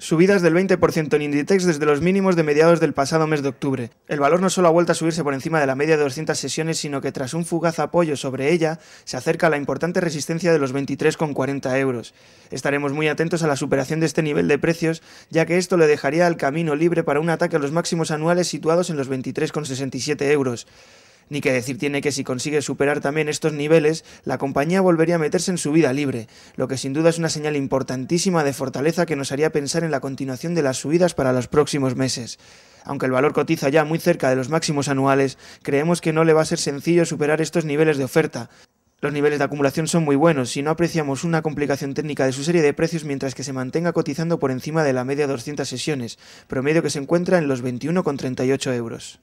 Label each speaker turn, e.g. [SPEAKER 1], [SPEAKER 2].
[SPEAKER 1] Subidas del 20% en Inditex desde los mínimos de mediados del pasado mes de octubre. El valor no solo ha vuelto a subirse por encima de la media de 200 sesiones, sino que tras un fugaz apoyo sobre ella, se acerca a la importante resistencia de los 23,40 euros. Estaremos muy atentos a la superación de este nivel de precios, ya que esto le dejaría el camino libre para un ataque a los máximos anuales situados en los 23,67 euros. Ni que decir tiene que si consigue superar también estos niveles, la compañía volvería a meterse en su vida libre, lo que sin duda es una señal importantísima de fortaleza que nos haría pensar en la continuación de las subidas para los próximos meses. Aunque el valor cotiza ya muy cerca de los máximos anuales, creemos que no le va a ser sencillo superar estos niveles de oferta, los niveles de acumulación son muy buenos y no apreciamos una complicación técnica de su serie de precios mientras que se mantenga cotizando por encima de la media 200 sesiones, promedio que se encuentra en los 21,38 euros.